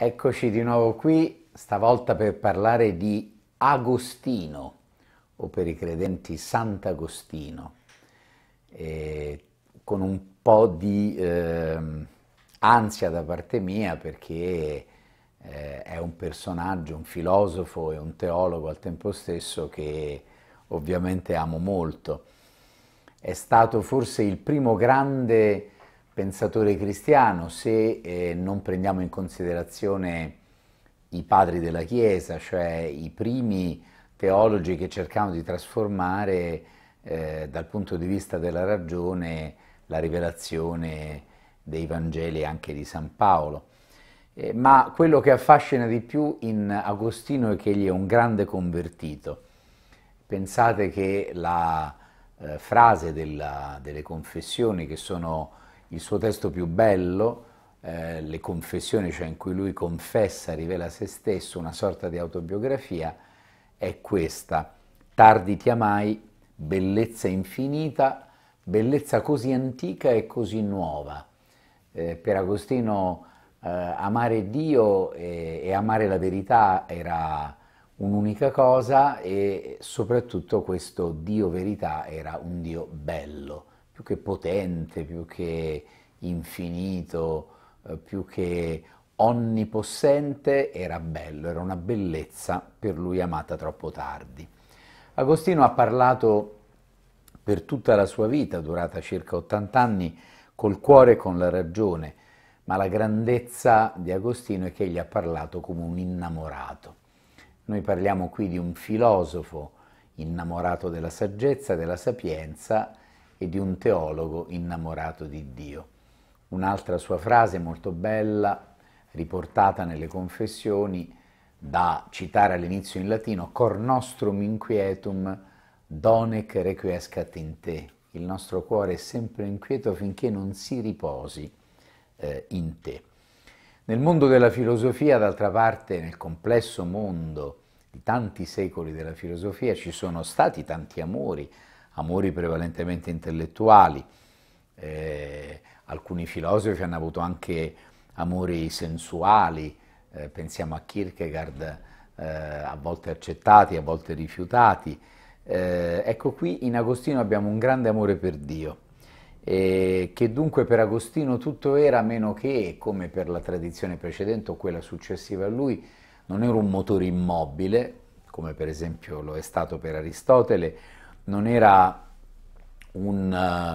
Eccoci di nuovo qui, stavolta per parlare di Agostino, o per i credenti Sant'Agostino, e con un po' di eh, ansia da parte mia perché eh, è un personaggio, un filosofo e un teologo al tempo stesso che ovviamente amo molto. È stato forse il primo grande pensatore cristiano, se eh, non prendiamo in considerazione i padri della Chiesa, cioè i primi teologi che cercavano di trasformare eh, dal punto di vista della ragione la rivelazione dei Vangeli anche di San Paolo. Eh, ma quello che affascina di più in Agostino è che egli è un grande convertito. Pensate che la eh, frase della, delle confessioni che sono il suo testo più bello, eh, Le confessioni, cioè in cui lui confessa, rivela se stesso, una sorta di autobiografia, è questa. Tardi ti amai, bellezza infinita, bellezza così antica e così nuova. Eh, per Agostino eh, amare Dio e, e, amare la verità era un'unica cosa e soprattutto questo Dio verità era un Dio bello più che potente, più che infinito, eh, più che onnipossente, era bello, era una bellezza per lui amata troppo tardi. Agostino ha parlato per tutta la sua vita, durata circa 80 anni, col cuore e con la ragione, ma la grandezza di Agostino è che egli ha parlato come un innamorato. Noi parliamo qui di un filosofo innamorato della saggezza, della sapienza, e di un teologo innamorato di Dio. Un'altra sua frase molto bella, riportata nelle confessioni, da citare all'inizio in latino, cor nostrum inquietum donec requiescat in te. Il nostro cuore è sempre inquieto finché non si riposi eh, in te. Nel mondo della filosofia, d'altra parte, nel complesso mondo di tanti secoli della filosofia, ci sono stati tanti amori, amori prevalentemente intellettuali, eh, alcuni filosofi hanno avuto anche amori sensuali, eh, pensiamo a Kierkegaard, eh, a volte accettati, a volte rifiutati. Eh, ecco qui in Agostino abbiamo un grande amore per Dio, eh, che dunque per Agostino tutto era meno che, come per la tradizione precedente o quella successiva a lui, non era un motore immobile, come per esempio lo è stato per Aristotele, non era un uh,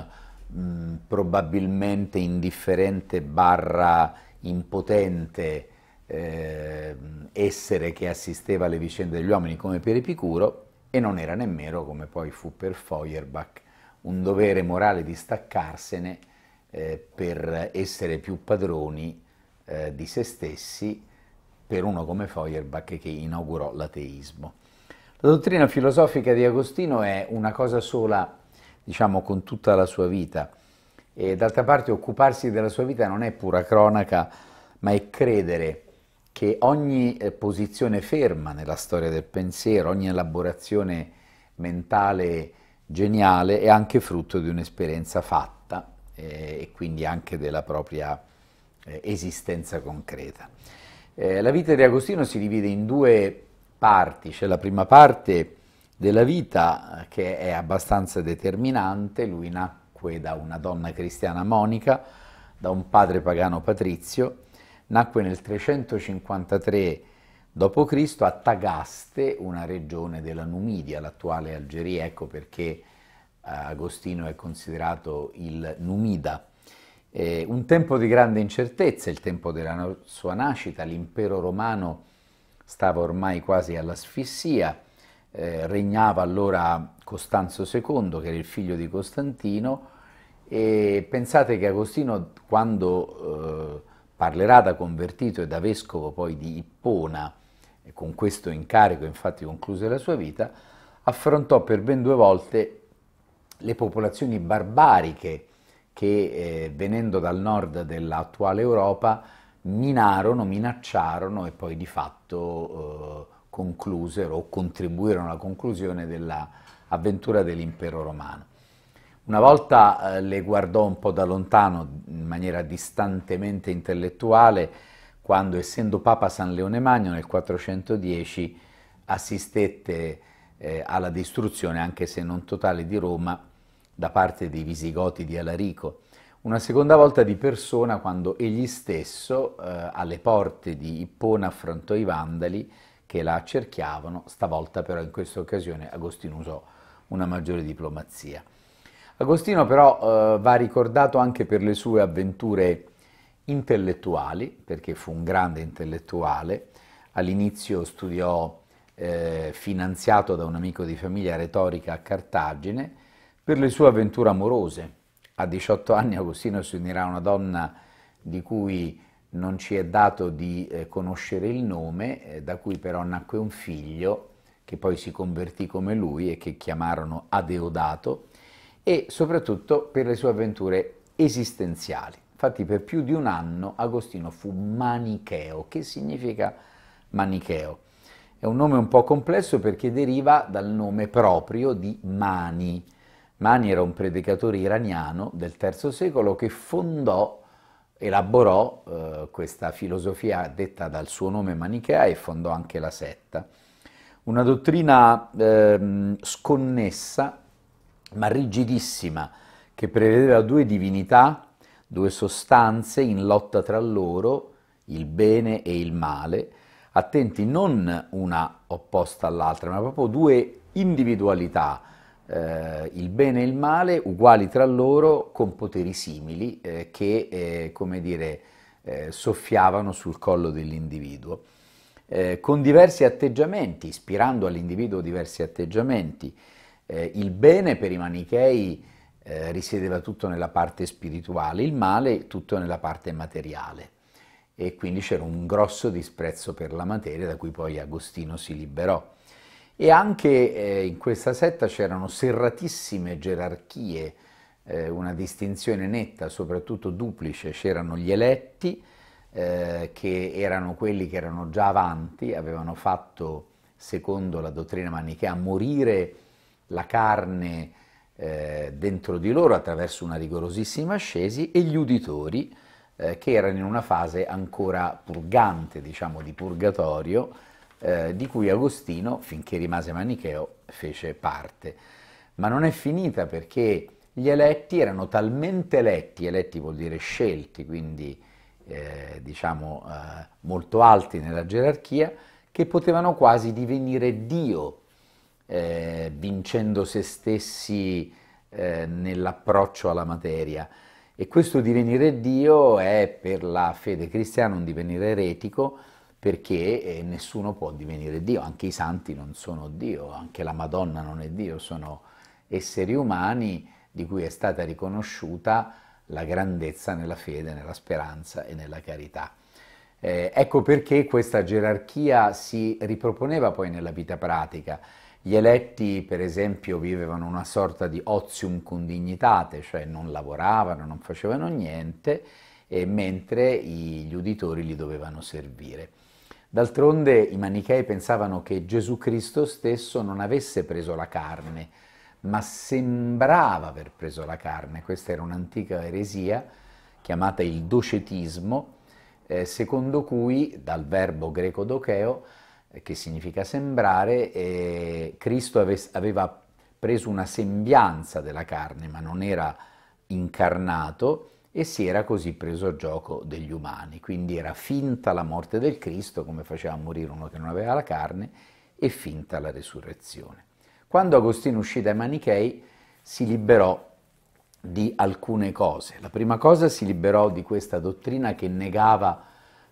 eh, mh, mm, probabilmente indifferente barra impotente eh, essere che assisteva alle vicende degli uomini come per Epicuro e non era nemmeno, come poi fu per Feuerbach, un dovere morale di staccarsene eh, per essere più padroni eh, di se stessi per uno come Feuerbach che inaugurò l'ateismo. La dottrina filosofica di Agostino è una cosa sola, diciamo, con tutta la sua vita. E d'altra parte occuparsi della sua vita non è pura cronaca, ma è credere che ogni eh, posizione ferma nella storia del pensiero, ogni elaborazione mentale geniale è anche frutto di un'esperienza fatta eh, e quindi anche della propria eh, esistenza concreta. Eh, la vita di Agostino si divide in due parti, c'è la prima parte della vita che è abbastanza determinante, lui nacque da una donna cristiana monica, da un padre pagano patrizio, nacque nel 353 d.C. a Tagaste, una regione della Numidia, l'attuale Algeria, ecco perché eh, Agostino è considerato il Numida. Eh, un tempo di grande incertezza, il tempo della sua nascita, l'impero romano stava ormai quasi all'asfissia, eh, regnava allora Costanzo II, che era il figlio di Costantino, e pensate che Agostino, quando eh, parlerà da convertito e da vescovo poi di Ippona, e con questo incarico infatti concluse la sua vita, affrontò per ben due volte le popolazioni barbariche che, eh, venendo dal nord dell'attuale Europa, minarono, minacciarono e poi di fatto eh, conclusero o contribuirono alla conclusione dell'avventura dell'impero romano. Una volta eh, le guardò un po' da lontano, in maniera distantemente intellettuale, quando essendo Papa San Leone Magno nel 410 assistette eh, alla distruzione, anche se non totale, di Roma da parte dei Visigoti di Alarico una seconda volta di persona quando egli stesso, eh, alle porte di Ippona, affrontò i vandali che la accerchiavano, stavolta però in questa occasione Agostino usò una maggiore diplomazia. Agostino però eh, va ricordato anche per le sue avventure intellettuali, perché fu un grande intellettuale, all'inizio studiò eh, finanziato da un amico di famiglia retorica a Cartagine, per le sue avventure amorose, a 18 anni Agostino si unirà a una donna di cui non ci è dato di eh, conoscere il nome, eh, da cui però nacque un figlio che poi si convertì come lui e che chiamarono Adeodato e soprattutto per le sue avventure esistenziali. Infatti per più di un anno Agostino fu manicheo. Che significa manicheo? È un nome un po' complesso perché deriva dal nome proprio di Mani, Mani era un predicatore iraniano del III secolo che fondò, elaborò eh, questa filosofia detta dal suo nome manichea e fondò anche la setta. Una dottrina eh, sconnessa ma rigidissima che prevedeva due divinità, due sostanze in lotta tra loro, il bene e il male, attenti non una opposta all'altra, ma proprio due individualità, eh, il bene e il male uguali tra loro con poteri simili eh, che, eh, come dire, eh, soffiavano sul collo dell'individuo. Eh, con diversi atteggiamenti, ispirando all'individuo diversi atteggiamenti. il bene per i manichei risiedeva tutto nella parte spirituale, il male tutto nella parte materiale e quindi c'era un grosso disprezzo per la materia da cui poi Agostino si liberò. E anche eh, in questa setta c'erano serratissime gerarchie, eh, una distinzione netta, soprattutto duplice, c'erano gli eletti, eh, che erano quelli che erano già avanti, avevano fatto, secondo la dottrina manichea, morire la carne eh, dentro di loro attraverso una rigorosissima ascesi, e gli uditori, eh, che erano in una fase ancora purgante, diciamo di purgatorio, eh, di cui Agostino, finché rimase manicheo, fece parte. Ma non è finita perché gli eletti erano talmente eletti, eletti vuol dire scelti, quindi eh, diciamo eh, molto alti nella gerarchia, che potevano quasi divenire Dio, eh, vincendo se stessi eh, nell'approccio alla materia. E questo divenire Dio è per la fede cristiana un divenire eretico, perché eh, nessuno può divenire Dio, anche i santi non sono Dio, anche la Madonna non è Dio, sono esseri umani di cui è stata riconosciuta la grandezza nella fede, nella speranza e nella carità. Eh, ecco perché questa gerarchia si riproponeva poi nella vita pratica. Gli eletti, per esempio, vivevano una sorta di ozium condignitate, cioè non lavoravano, non facevano niente, mentre gli uditori li dovevano servire. D'altronde i manichei pensavano che Gesù Cristo stesso non avesse preso la carne, ma sembrava aver preso la carne. Questa era un'antica eresia chiamata il docetismo, eh, secondo cui, dal verbo greco docheo, eh, che significa sembrare, eh, Cristo ave- aveva preso una sembianza della carne, ma non era incarnato e si era così preso a gioco degli umani, quindi era finta la morte del Cristo, come faceva morire uno che non aveva la carne, e finta la resurrezione. Quando Agostino uscì dai Manichei si liberò di alcune cose. La prima cosa si liberò di questa dottrina che negava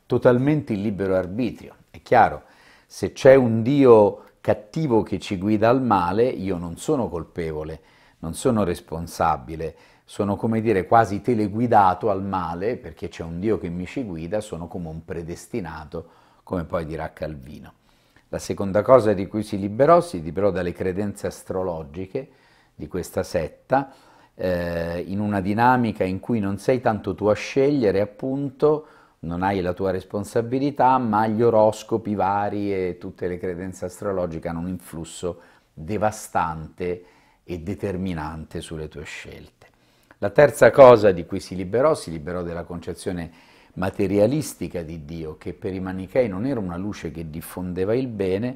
totalmente il libero arbitrio. È chiaro, se c'è un Dio cattivo che ci guida al male, io non sono colpevole, non sono responsabile, sono come dire quasi teleguidato al male, perché c'è un Dio che mi ci guida, sono come un predestinato, come poi dirà Calvino. La seconda cosa di cui si liberò si liberò dalle credenze astrologiche di questa setta, eh, in una dinamica in cui non sei tanto tu a scegliere, appunto, non hai la tua responsabilità, ma gli oroscopi vari e tutte le credenze astrologiche hanno un influsso devastante e determinante sulle tue scelte. La terza cosa di cui si liberò, si liberò della concezione materialistica di Dio, che per i manichei non era una luce che diffondeva il bene,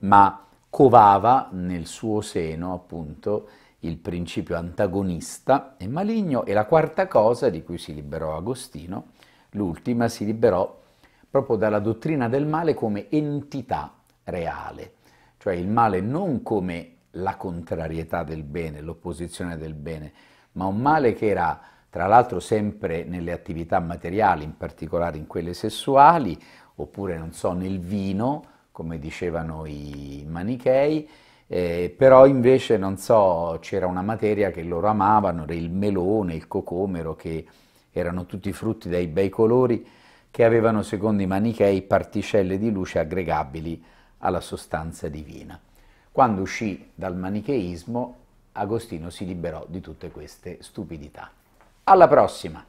ma covava nel suo seno appunto il principio antagonista e maligno. E la quarta cosa di cui si liberò Agostino, l'ultima, si liberò proprio dalla dottrina del male come entità reale, cioè il male non come la contrarietà del bene, l'opposizione del bene, ma un male che era tra l'altro sempre nelle attività materiali, in particolare in quelle sessuali, oppure non so, nel vino, come dicevano i manichei, eh, però invece non so, c'era una materia che loro amavano, era il melone, il cocomero, che erano tutti frutti dai bei colori, che avevano secondo i manichei particelle di luce aggregabili alla sostanza divina. Quando uscì dal manicheismo Agostino si liberò di tutte queste stupidità. Alla prossima!